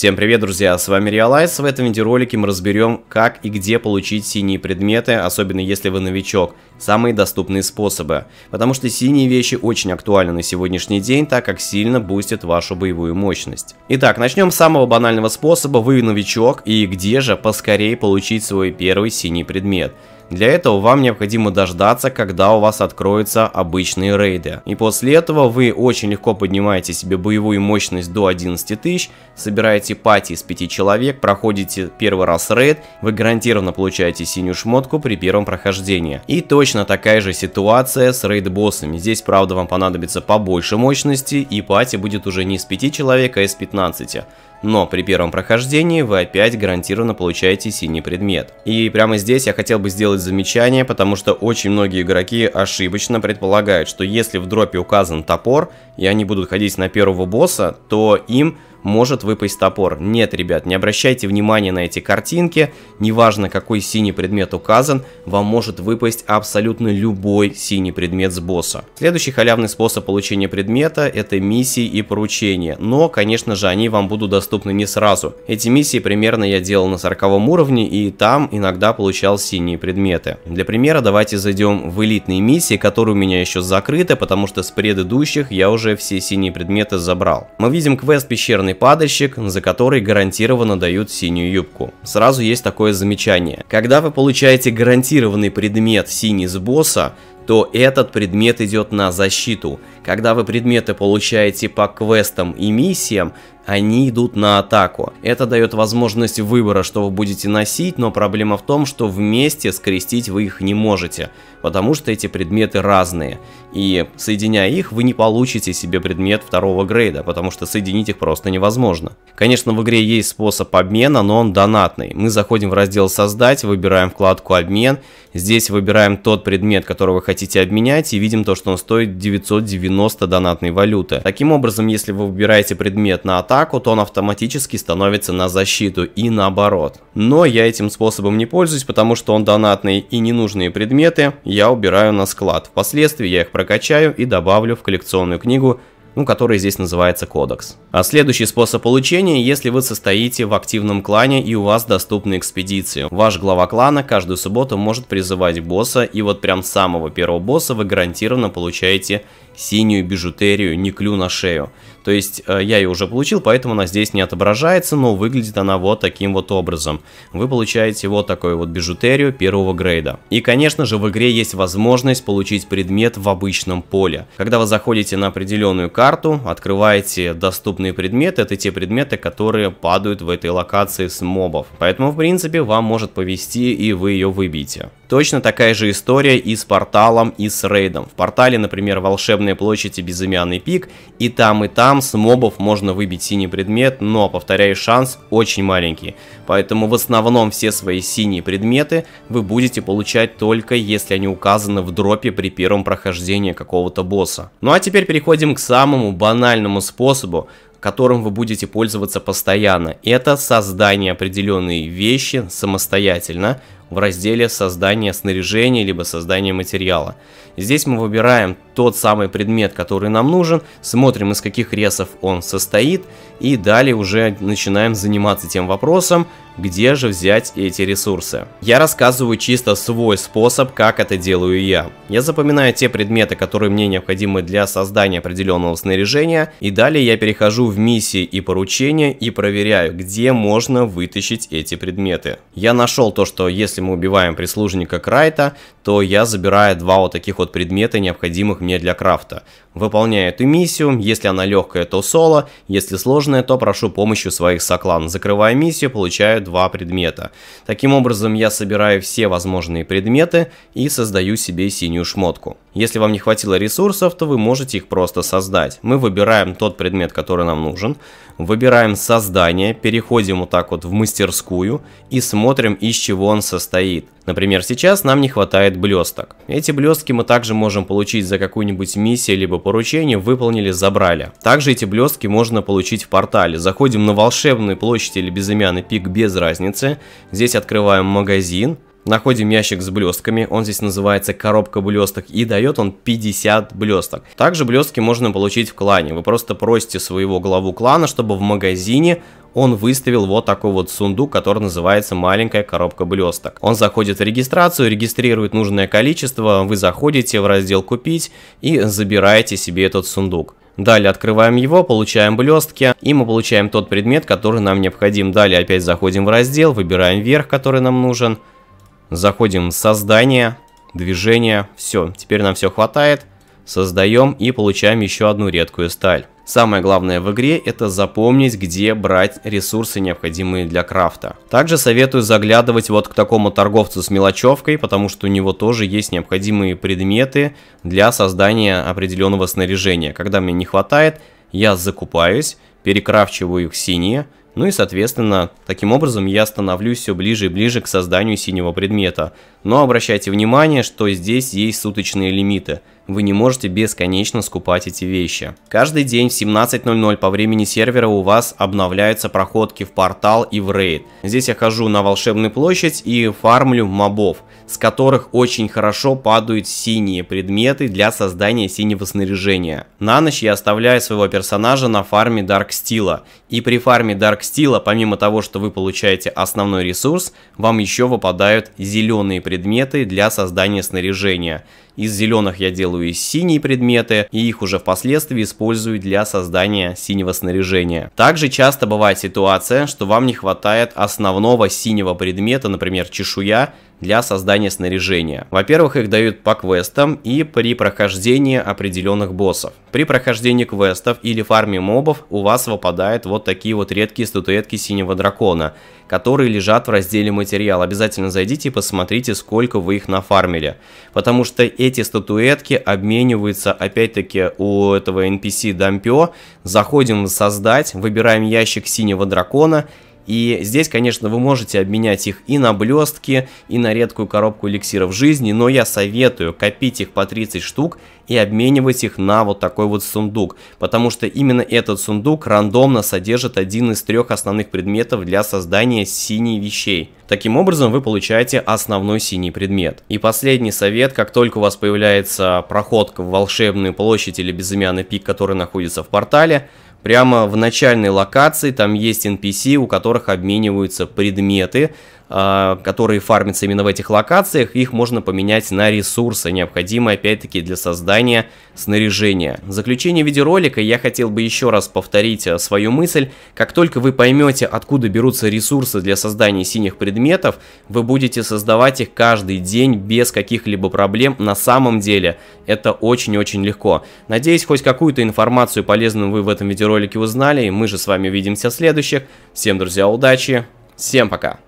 Всем привет, друзья, с вами Realize. В этом видеоролике мы разберем, как и где получить синие предметы, особенно если вы новичок, самые доступные способы. Потому что синие вещи очень актуальны на сегодняшний день, так как сильно бустят вашу боевую мощность. Итак, начнем с самого банального способа, вы новичок и где же поскорее получить свой первый синий предмет. Для этого вам необходимо дождаться, когда у вас откроются обычные рейды. И после этого вы очень легко поднимаете себе боевую мощность до 11 тысяч, собираете пати из 5 человек, проходите первый раз рейд, вы гарантированно получаете синюю шмотку при первом прохождении. И точно такая же ситуация с рейд-боссами. Здесь, правда, вам понадобится побольше мощности, и пати будет уже не из 5 человек, а из 15 но при первом прохождении вы опять гарантированно получаете синий предмет. И прямо здесь я хотел бы сделать замечание, потому что очень многие игроки ошибочно предполагают, что если в дропе указан топор, и они будут ходить на первого босса, то им может выпасть топор. Нет, ребят, не обращайте внимания на эти картинки, неважно какой синий предмет указан, вам может выпасть абсолютно любой синий предмет с босса. Следующий халявный способ получения предмета это миссии и поручения, но, конечно же, они вам будут доступны не сразу. Эти миссии примерно я делал на 40 уровне и там иногда получал синие предметы. Для примера давайте зайдем в элитные миссии, которые у меня еще закрыты, потому что с предыдущих я уже все синие предметы забрал. Мы видим квест пещерный черный падальщик, за который гарантированно дают синюю юбку. Сразу есть такое замечание. Когда вы получаете гарантированный предмет синий с босса, то этот предмет идет на защиту. Когда вы предметы получаете по квестам и миссиям, они идут на атаку. Это дает возможность выбора, что вы будете носить, но проблема в том, что вместе скрестить вы их не можете, потому что эти предметы разные. И соединяя их, вы не получите себе предмет второго грейда, потому что соединить их просто невозможно. Конечно, в игре есть способ обмена, но он донатный. Мы заходим в раздел «Создать», выбираем вкладку «Обмен», здесь выбираем тот предмет, который вы хотите обменять, и видим то, что он стоит 990 90 донатной валюты. Таким образом, если вы выбираете предмет на атаку, то он автоматически становится на защиту и наоборот. Но я этим способом не пользуюсь, потому что он донатный и ненужные предметы я убираю на склад. Впоследствии я их прокачаю и добавлю в коллекционную книгу ну, который здесь называется кодекс. А следующий способ получения, если вы состоите в активном клане и у вас доступны экспедиции. Ваш глава клана каждую субботу может призывать босса, и вот прям с самого первого босса вы гарантированно получаете синюю бижутерию не клю на шею. То есть э, я ее уже получил, поэтому она здесь не отображается, но выглядит она вот таким вот образом. Вы получаете вот такую вот бижутерию первого грейда. И конечно же в игре есть возможность получить предмет в обычном поле. Когда вы заходите на определенную карту, открываете доступные предметы, это те предметы, которые падают в этой локации с мобов. Поэтому в принципе вам может повести и вы ее выбить. Точно такая же история и с порталом, и с рейдом. В портале, например, волшебные площади безымянный пик, и там, и там с мобов можно выбить синий предмет, но, повторяю, шанс очень маленький. Поэтому в основном все свои синие предметы вы будете получать только если они указаны в дропе при первом прохождении какого-то босса. Ну а теперь переходим к самому банальному способу, которым вы будете пользоваться постоянно. Это создание определенной вещи самостоятельно в разделе создания снаряжения либо создания материала. Здесь мы выбираем тот самый предмет, который нам нужен, смотрим из каких ресов он состоит и далее уже начинаем заниматься тем вопросом, где же взять эти ресурсы. Я рассказываю чисто свой способ, как это делаю я. Я запоминаю те предметы, которые мне необходимы для создания определенного снаряжения, и далее я перехожу в миссии и поручения и проверяю, где можно вытащить эти предметы. Я нашел то, что если мы убиваем прислужника Крайта, то я забираю два вот таких вот предмета, необходимых мне для крафта. Выполняю эту миссию, если она легкая, то соло, если сложная, то прошу помощи своих соклан. Закрывая миссию, получаю два предмета. Таким образом, я собираю все возможные предметы и создаю себе синюю шмотку. Если вам не хватило ресурсов, то вы можете их просто создать. Мы выбираем тот предмет, который нам нужен, выбираем создание, переходим вот так вот в мастерскую и смотрим, из чего он состоит. Например, сейчас нам не хватает блесток. Эти блестки мы также можем получить за какую-нибудь миссию, либо поручение, выполнили, забрали. Также эти блестки можно получить в портале. Заходим на волшебную площадь или безымянный пик, без разницы. Здесь открываем магазин, Находим ящик с блестками, он здесь называется коробка блесток и дает он 50 блесток. Также блестки можно получить в клане, вы просто просите своего главу клана, чтобы в магазине он выставил вот такой вот сундук, который называется маленькая коробка блесток. Он заходит в регистрацию, регистрирует нужное количество, вы заходите в раздел купить и забираете себе этот сундук. Далее открываем его, получаем блестки, и мы получаем тот предмет, который нам необходим. Далее опять заходим в раздел, выбираем верх, который нам нужен. Заходим в создание, движение, все, теперь нам все хватает. Создаем и получаем еще одну редкую сталь. Самое главное в игре это запомнить, где брать ресурсы, необходимые для крафта. Также советую заглядывать вот к такому торговцу с мелочевкой, потому что у него тоже есть необходимые предметы для создания определенного снаряжения. Когда мне не хватает, я закупаюсь, перекрафчиваю их синие, ну и соответственно, таким образом я становлюсь все ближе и ближе к созданию синего предмета. Но обращайте внимание, что здесь есть суточные лимиты – вы не можете бесконечно скупать эти вещи. Каждый день в 17.00 по времени сервера у вас обновляются проходки в портал и в рейд. Здесь я хожу на волшебную площадь и фармлю мобов, с которых очень хорошо падают синие предметы для создания синего снаряжения. На ночь я оставляю своего персонажа на фарме Дарк Стила. И при фарме Дарк Стила, помимо того, что вы получаете основной ресурс, вам еще выпадают зеленые предметы для создания снаряжения. Из зеленых я делаю и синие предметы, и их уже впоследствии использую для создания синего снаряжения. Также часто бывает ситуация, что вам не хватает основного синего предмета, например, чешуя, для создания снаряжения. Во-первых, их дают по квестам и при прохождении определенных боссов. При прохождении квестов или фарме мобов у вас выпадают вот такие вот редкие статуэтки синего дракона – которые лежат в разделе материал. Обязательно зайдите и посмотрите, сколько вы их нафармили. Потому что эти статуэтки обмениваются, опять-таки, у этого NPC Дампио. Заходим в создать, выбираем ящик синего дракона – и здесь, конечно, вы можете обменять их и на блестки, и на редкую коробку эликсиров жизни, но я советую копить их по 30 штук и обменивать их на вот такой вот сундук, потому что именно этот сундук рандомно содержит один из трех основных предметов для создания синих вещей. Таким образом вы получаете основной синий предмет. И последний совет, как только у вас появляется проходка в волшебную площадь или безымянный пик, который находится в портале, Прямо в начальной локации там есть NPC, у которых обмениваются предметы, а, которые фармятся именно в этих локациях, их можно поменять на ресурсы, необходимые опять-таки для создания снаряжения. В заключение видеоролика я хотел бы еще раз повторить а, свою мысль. Как только вы поймете, откуда берутся ресурсы для создания синих предметов, вы будете создавать их каждый день без каких-либо проблем. На самом деле это очень-очень легко. Надеюсь, хоть какую-то информацию полезную вы в этом видеоролике узнали. Мы же с вами увидимся в следующих. Всем, друзья, удачи. Всем пока.